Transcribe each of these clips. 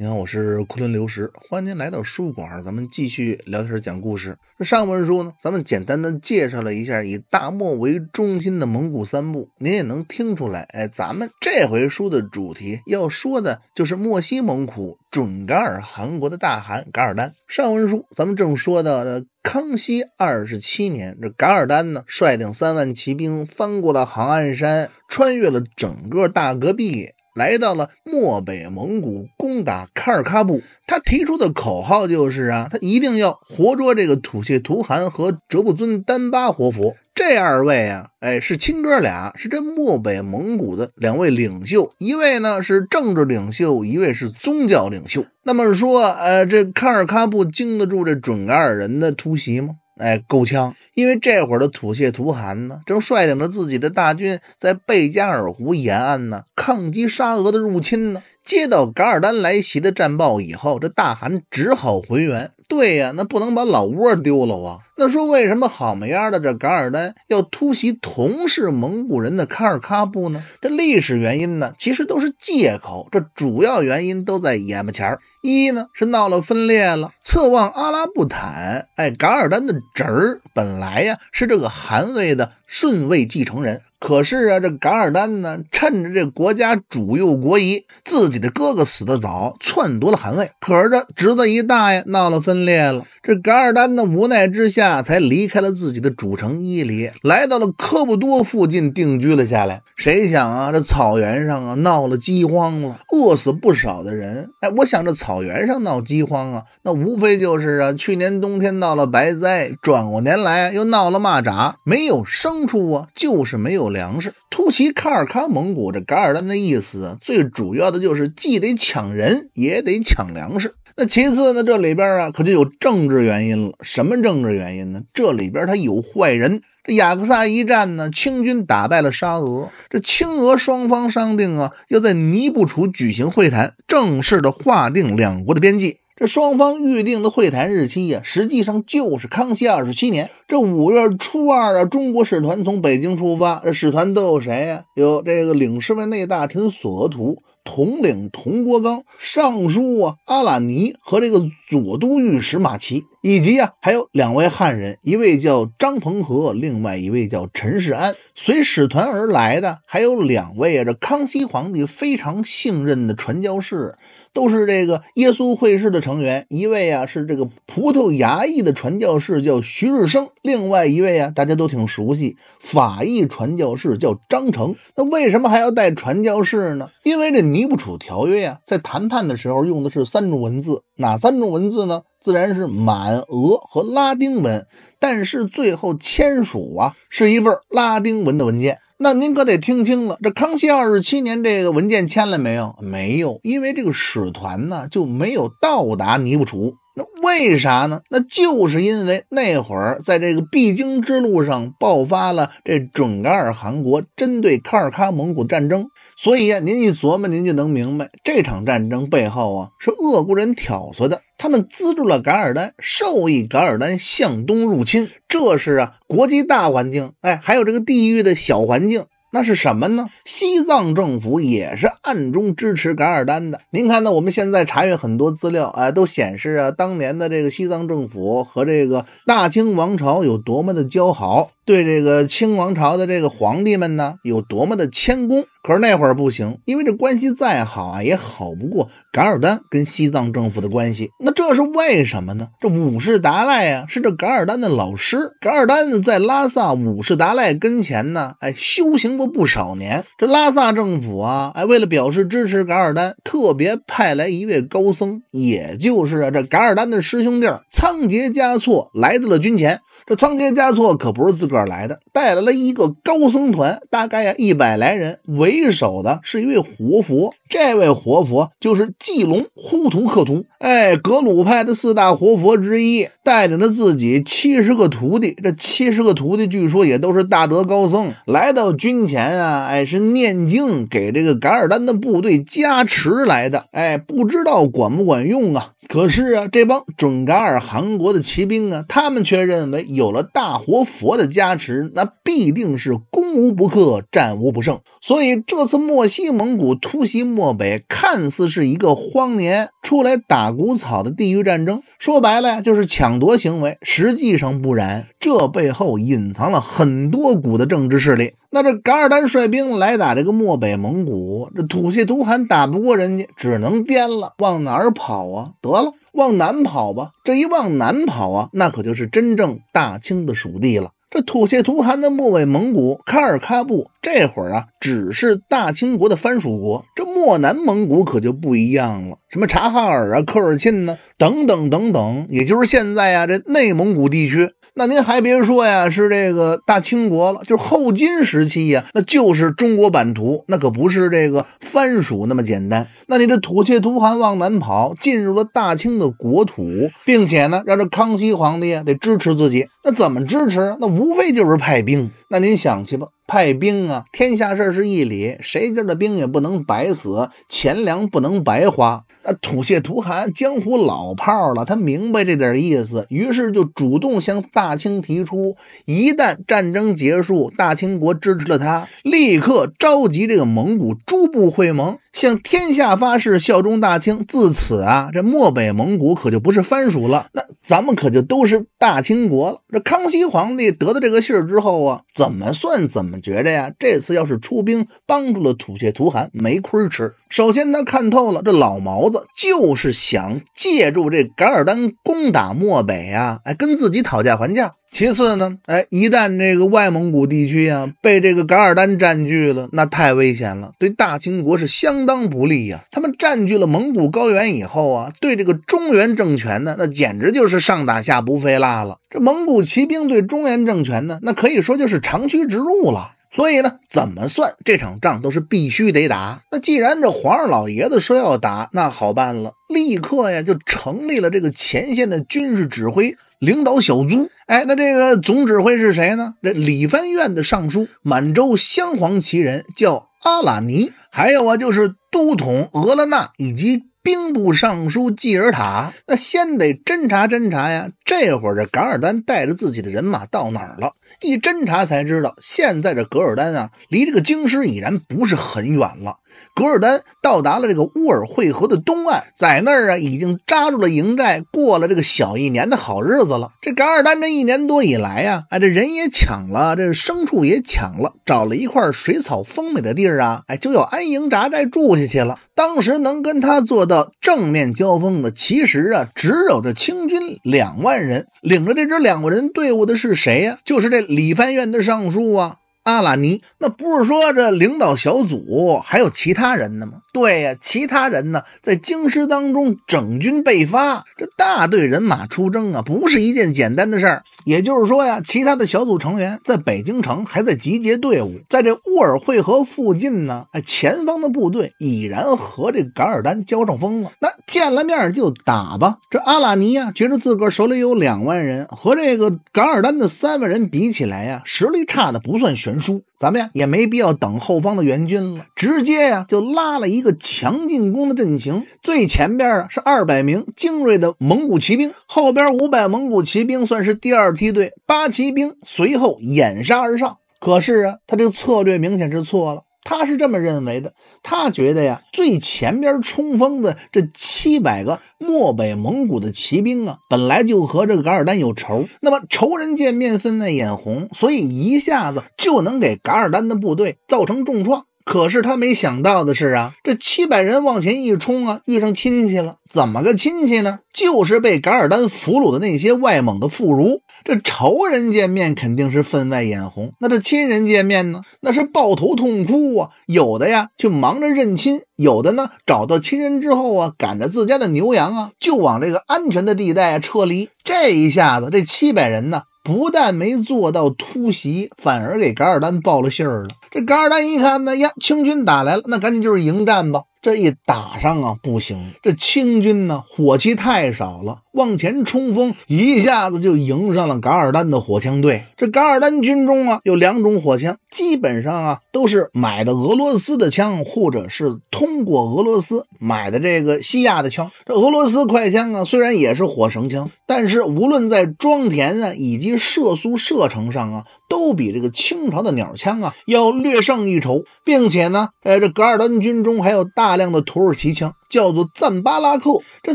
您好，我是昆仑流石，欢迎您来到书馆，咱们继续聊天讲故事。那上文书呢，咱们简单的介绍了一下以大漠为中心的蒙古三部，您也能听出来，哎，咱们这回书的主题要说的就是漠西蒙古准噶尔汗国的大汗噶尔丹。上文书咱们正说到的康熙二十七年，这噶尔丹呢率领三万骑兵翻过了杭岸山，穿越了整个大戈壁。来到了漠北蒙古，攻打喀尔喀布。他提出的口号就是啊，他一定要活捉这个土谢图汗和哲布尊丹巴活佛。这二位啊，哎，是亲哥俩，是这漠北蒙古的两位领袖，一位呢是政治领袖，一位是宗教领袖。那么说，呃，这喀尔喀布经得住这准噶尔人的突袭吗？哎，够呛！因为这会儿的吐谢图汗呢，正率领着自己的大军在贝加尔湖沿岸呢，抗击沙俄的入侵呢。接到噶尔丹来袭的战报以后，这大汗只好回援。对呀，那不能把老窝丢了啊。那说为什么好没样的这噶尔丹要突袭同是蒙古人的喀尔喀部呢？这历史原因呢，其实都是借口。这主要原因都在眼巴前一呢是闹了分裂了，侧望阿拉布坦。哎，噶尔丹的侄儿本来呀是这个汗位的顺位继承人。可是啊，这噶尔丹呢，趁着这国家主幼国疑，自己的哥哥死得早，篡夺了汗位。可是这侄子一大爷闹了分裂了。这噶尔丹呢，无奈之下才离开了自己的主城伊犁，来到了科布多附近定居了下来。谁想啊，这草原上啊闹了饥荒了，饿死不少的人。哎，我想这草原上闹饥荒啊，那无非就是啊，去年冬天闹了白灾，转过年来又闹了蚂蚱，没有牲畜啊，就是没有粮食。突袭卡尔喀蒙古，这噶尔丹的意思啊，最主要的就是既得抢人，也得抢粮食。那其次呢，这里边啊，可就有政治原因了。什么政治原因呢？这里边他有坏人。这雅克萨一战呢，清军打败了沙俄，这清俄双方商定啊，要在尼布楚举行会谈，正式的划定两国的边界。这双方预定的会谈日期呀，实际上就是康熙二十七年这五月初二啊。中国使团从北京出发，这使团都有谁呀？有这个领事外内大臣索额图。统领铜锅纲、尚书啊阿拉尼和这个左都御史马齐，以及啊还有两位汉人，一位叫张鹏和，另外一位叫陈世安。随使团而来的还有两位啊，这康熙皇帝非常信任的传教士。都是这个耶稣会士的成员，一位啊是这个葡萄牙裔的传教士叫徐日升，另外一位啊大家都挺熟悉法裔传教士叫张诚。那为什么还要带传教士呢？因为这《尼布楚条约》呀，在谈判的时候用的是三种文字，哪三种文字呢？自然是满、俄和拉丁文。但是最后签署啊，是一份拉丁文的文件。那您可得听清了，这康熙二十七年这个文件签了没有？没有，因为这个使团呢就没有到达尼布楚。那为啥呢？那就是因为那会儿在这个必经之路上爆发了这准噶尔汗国针对喀尔喀蒙古的战争，所以呀，您一琢磨，您就能明白这场战争背后啊是鄂国人挑唆的，他们资助了噶尔丹，授意噶尔丹向东入侵。这是啊，国际大环境，哎，还有这个地域的小环境。那是什么呢？西藏政府也是暗中支持噶尔丹的。您看呢？我们现在查阅很多资料，啊，都显示啊，当年的这个西藏政府和这个大清王朝有多么的交好。对这个清王朝的这个皇帝们呢，有多么的谦恭？可是那会儿不行，因为这关系再好啊，也好不过噶尔丹跟西藏政府的关系。那这是为什么呢？这五世达赖啊，是这噶尔丹的老师。噶尔丹在拉萨五世达赖跟前呢，哎，修行过不少年。这拉萨政府啊，哎，为了表示支持噶尔丹，特别派来一位高僧，也就是这噶尔丹的师兄弟仓颉嘉措，来到了军前。这仓颉嘉措可不是自个儿来的，带来了一个高僧团，大概呀一百来人，为首的是一位活佛。这位活佛就是季隆呼图克图，哎，格鲁派的四大活佛之一，带领着自己七十个徒弟。这七十个徒弟据说也都是大德高僧，来到军前啊，哎，是念经给这个噶尔丹的部队加持来的，哎，不知道管不管用啊？可是啊，这帮准噶尔汗国的骑兵啊，他们却认为有。有了大活佛的加持，那必定是攻无不克，战无不胜。所以这次漠西蒙古突袭漠北，看似是一个荒年出来打谷草的地域战争，说白了呀，就是抢夺行为。实际上不然，这背后隐藏了很多股的政治势力。那这噶尔丹率兵来打这个漠北蒙古，这土谢图汗打不过人家，只能颠了，往哪儿跑啊？得了。往南跑吧，这一往南跑啊，那可就是真正大清的属地了。这土谢图汗的末尾蒙古喀尔喀布，这会儿啊，只是大清国的藩属国。这漠南蒙古可就不一样了，什么察哈尔啊、科尔沁呢，等等等等，也就是现在啊，这内蒙古地区。那您还别说呀，是这个大清国了，就是后金时期呀，那就是中国版图，那可不是这个藩属那么简单。那你这土契图汗往南跑，进入了大清的国土，并且呢，让这康熙皇帝得支持自己，那怎么支持？那无非就是派兵。那您想去吧。派兵啊，天下事是一理，谁家的兵也不能白死，钱粮不能白花。那土谢图汗，江湖老炮了，他明白这点意思，于是就主动向大清提出，一旦战争结束，大清国支持了他，立刻召集这个蒙古诸部会盟。向天下发誓效忠大清，自此啊，这漠北蒙古可就不是藩属了，那咱们可就都是大清国了。这康熙皇帝得到这个信儿之后啊，怎么算怎么觉着呀，这次要是出兵帮助了土谢图汗，没亏吃。首先他看透了，这老毛子就是想借助这噶尔丹攻打漠北啊，哎，跟自己讨价还价。其次呢，哎，一旦这个外蒙古地区啊被这个噶尔丹占据了，那太危险了，对大清国是相当不利呀。他们占据了蒙古高原以后啊，对这个中原政权呢，那简直就是上打下不费蜡了。这蒙古骑兵对中原政权呢，那可以说就是长驱直入了。所以呢，怎么算这场仗都是必须得打。那既然这皇上老爷子说要打，那好办了，立刻呀就成立了这个前线的军事指挥。领导小卒，哎，那这个总指挥是谁呢？这理藩院的尚书，满洲镶黄旗人，叫阿拉尼。还有啊，就是都统俄勒纳以及兵部尚书济尔塔。那先得侦查侦查呀。这会儿这噶尔丹带着自己的人马到哪儿了？一侦查才知道，现在这噶尔丹啊，离这个京师已然不是很远了。噶尔丹到达了这个乌尔会河的东岸，在那儿啊，已经扎住了营寨，过了这个小一年的好日子了。这噶尔丹这一年多以来呀，哎，这人也抢了，这牲畜也抢了，找了一块水草丰美的地儿啊，哎，就要安营扎寨住下去了。当时能跟他做到正面交锋的，其实啊，只有这清军两万。人领着这支两个人队伍的是谁呀？就是这理藩院的尚书啊。阿拉尼，那不是说这领导小组还有其他人呢吗？对呀，其他人呢，在京师当中整军备发，这大队人马出征啊，不是一件简单的事儿。也就是说呀，其他的小组成员在北京城还在集结队伍，在这乌尔会合附近呢，哎，前方的部队已然和这噶尔丹交上锋了。那见了面就打吧。这阿拉尼呀，觉着自个儿手里有两万人，和这个噶尔丹的三万人比起来呀，实力差的不算悬。全书，咱们呀也没必要等后方的援军了，直接呀就拉了一个强进攻的阵型，最前边啊是二百名精锐的蒙古骑兵，后边五百蒙古骑兵算是第二梯队，八旗兵随后掩杀而上。可是啊，他这个策略明显是错了。他是这么认为的，他觉得呀，最前边冲锋的这七百个漠北蒙古的骑兵啊，本来就和这个噶尔丹有仇，那么仇人见面分外眼红，所以一下子就能给噶尔丹的部队造成重创。可是他没想到的是啊，这七百人往前一冲啊，遇上亲戚了。怎么个亲戚呢？就是被噶尔丹俘虏的那些外蒙的妇孺。这仇人见面肯定是分外眼红，那这亲人见面呢，那是抱头痛哭啊。有的呀就忙着认亲，有的呢找到亲人之后啊，赶着自家的牛羊啊就往这个安全的地带撤离。这一下子这七百人呢？不但没做到突袭，反而给噶尔丹报了信儿了。这噶尔丹一看，那呀，清军打来了，那赶紧就是迎战吧。这一打上啊，不行！这清军呢火器太少了，往前冲锋，一下子就迎上了噶尔丹的火枪队。这噶尔丹军中啊有两种火枪，基本上啊都是买的俄罗斯的枪，或者是通过俄罗斯买的这个西亚的枪。这俄罗斯快枪啊，虽然也是火绳枪，但是无论在装填啊以及射速、射程上啊。都比这个清朝的鸟枪啊要略胜一筹，并且呢，呃，这噶尔丹军中还有大量的土耳其枪，叫做赞巴拉克。这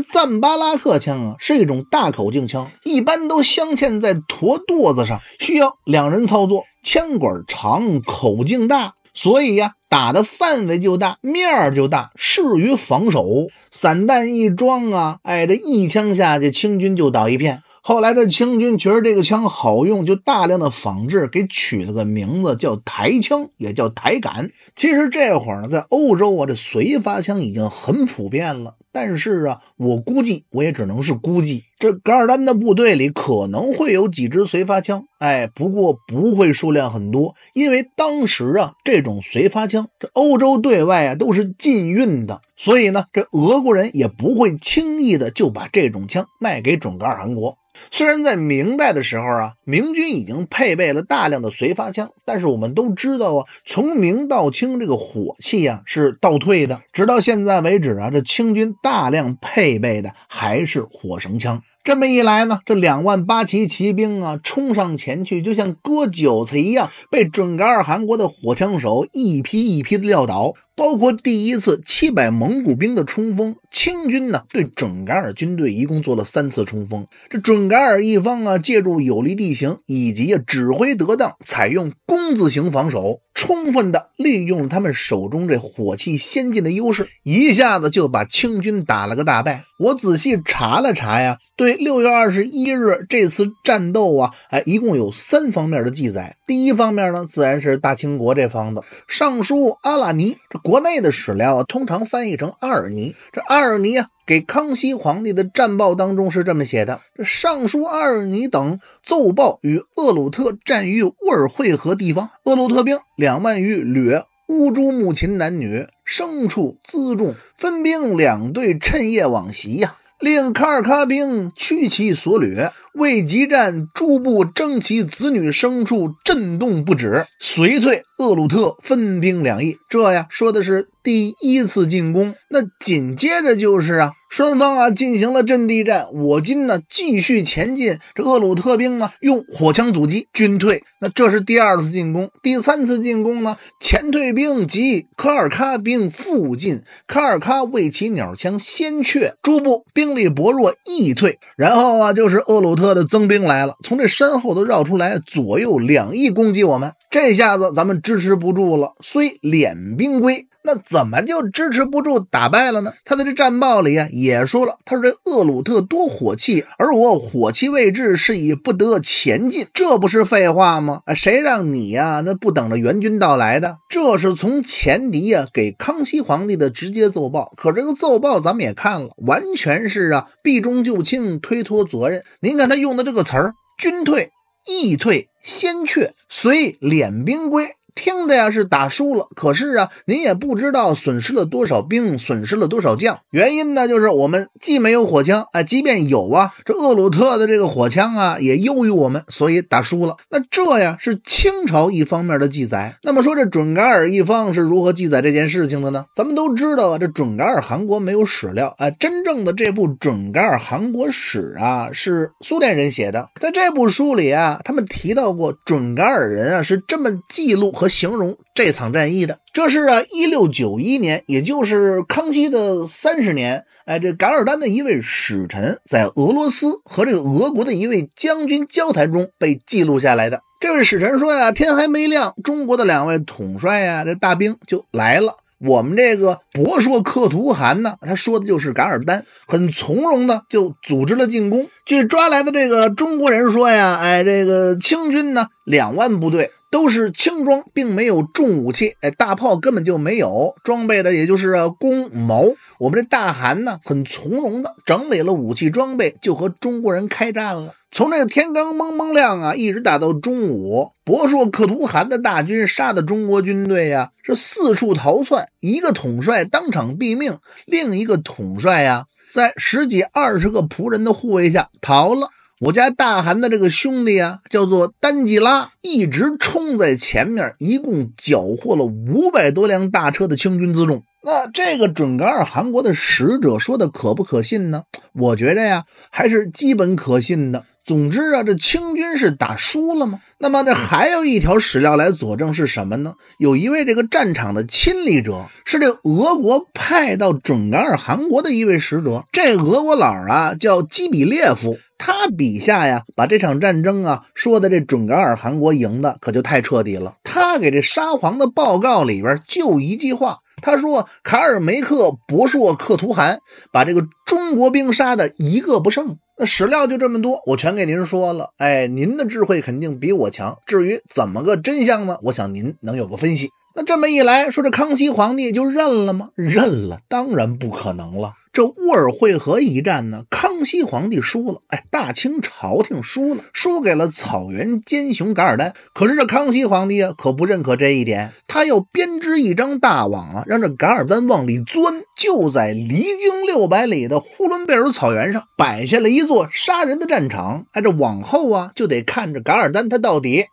赞巴拉克枪啊，是一种大口径枪，一般都镶嵌在驼垛子上，需要两人操作，枪管长，口径大，所以呀，打的范围就大，面儿就大，适于防守。散弹一装啊，哎，这一枪下去，清军就倒一片。后来，这清军觉得这个枪好用，就大量的仿制，给取了个名字，叫台枪，也叫台杆。其实这会儿在欧洲啊，这随发枪已经很普遍了。但是啊，我估计，我也只能是估计，这噶尔丹的部队里可能会有几支随发枪，哎，不过不会数量很多，因为当时啊，这种随发枪，这欧洲对外啊都是禁运的，所以呢，这俄国人也不会轻易的就把这种枪卖给准噶尔汗国。虽然在明代的时候啊，明军已经配备了大量的随发枪，但是我们都知道啊，从明到清这个火器啊是倒退的，直到现在为止啊，这清军。大量配备的还是火绳枪。这么一来呢，这两万八旗骑兵啊，冲上前去，就像割韭菜一样，被准噶尔汗国的火枪手一批一批的撂倒。包括第一次七百蒙古兵的冲锋，清军呢对准噶尔军队一共做了三次冲锋。这准噶尔一方啊，借助有利地形以及啊指挥得当，采用弓字形防守，充分的利用了他们手中这火器先进的优势，一下子就把清军打了个大败。我仔细查了查呀，对。六月二十一日，这次战斗啊，哎，一共有三方面的记载。第一方面呢，自然是大清国这方的尚书阿拉尼，这国内的史料啊，通常翻译成阿尔尼。这阿尔尼啊，给康熙皇帝的战报当中是这么写的：这尚书阿尔尼等奏报，与厄鲁特战于乌尔会合地方，厄鲁特兵两万余掠乌珠穆沁男女牲畜辎重，分兵两队趁夜往袭呀。令卡尔喀兵趋其所掠，为急战，诸部争其子女牲畜，震动不止。随退厄鲁特分兵两翼，这呀说的是第一次进攻。那紧接着就是啊。双方啊进行了阵地战，我军呢继续前进，这厄鲁特兵呢用火枪阻击军退。那这是第二次进攻，第三次进攻呢前退兵及科尔喀兵附近，科尔喀未起鸟枪先却，诸部兵力薄弱易退。然后啊就是厄鲁特的增兵来了，从这山后头绕出来，左右两翼攻击我们。这下子咱们支持不住了，虽敛兵归，那怎么就支持不住打败了呢？他在这战报里啊也说了，他说这厄鲁特多火器，而我火器未至，是以不得前进。这不是废话吗？啊，谁让你呀？那不等着援军到来的？这是从前敌啊给康熙皇帝的直接奏报。可这个奏报咱们也看了，完全是啊避重就轻，推脱责任。您看他用的这个词儿，军退、易退。先却，随敛兵归。听着呀，是打输了，可是啊，您也不知道损失了多少兵，损失了多少将。原因呢，就是我们既没有火枪，哎，即便有啊，这厄鲁特的这个火枪啊，也优于我们，所以打输了。那这呀，是清朝一方面的记载。那么说这准噶尔一方是如何记载这件事情的呢？咱们都知道啊，这准噶尔汗国没有史料啊，真正的这部准噶尔汗国史啊，是苏联人写的。在这部书里啊，他们提到过准噶尔人啊，是这么记录和。形容这场战役的，这是啊，一六九一年，也就是康熙的三十年。哎，这噶尔丹的一位使臣在俄罗斯和这个俄国的一位将军交谈中被记录下来的。这位使臣说呀，天还没亮，中国的两位统帅呀，这大兵就来了。我们这个博硕克图汗呢，他说的就是噶尔丹，很从容的就组织了进攻。据抓来的这个中国人说呀，哎，这个清军呢两万部队都是轻装，并没有重武器，哎，大炮根本就没有装备的，也就是弓矛。我们这大汗呢很从容的整理了武器装备，就和中国人开战了。从这个天刚蒙蒙亮啊，一直打到中午，博硕克图汗的大军杀的中国军队呀是四处逃窜，一个统帅当场毙命，另一个统帅呀在十几二十个仆人的护卫下逃了。我家大汗的这个兄弟呀叫做丹吉拉，一直冲在前面，一共缴获了五百多辆大车的清军辎重。那这个准噶尔汗国的使者说的可不可信呢？我觉着呀还是基本可信的。总之啊，这清军是打输了吗？那么这还有一条史料来佐证是什么呢？有一位这个战场的亲历者，是这俄国派到准噶尔汗国的一位使者。这俄国佬啊叫基比列夫，他笔下呀把这场战争啊说的这准噶尔汗国赢的可就太彻底了。他给这沙皇的报告里边就一句话。他说：“卡尔梅克伯硕克图汗把这个中国兵杀的一个不剩。”那史料就这么多，我全给您说了。哎，您的智慧肯定比我强。至于怎么个真相呢？我想您能有个分析。那这么一来说，这康熙皇帝就认了吗？认了？当然不可能了。这乌尔会河一战呢，康熙皇帝输了，哎，大清朝廷输了，输给了草原奸雄噶尔丹。可是这康熙皇帝啊，可不认可这一点，他要编织一张大网啊，让这噶尔丹往里钻。就在离京六百里的呼伦贝尔草原上，摆下了一座杀人的战场。哎，这往后啊，就得看着噶尔丹他到底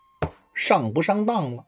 上不上当了。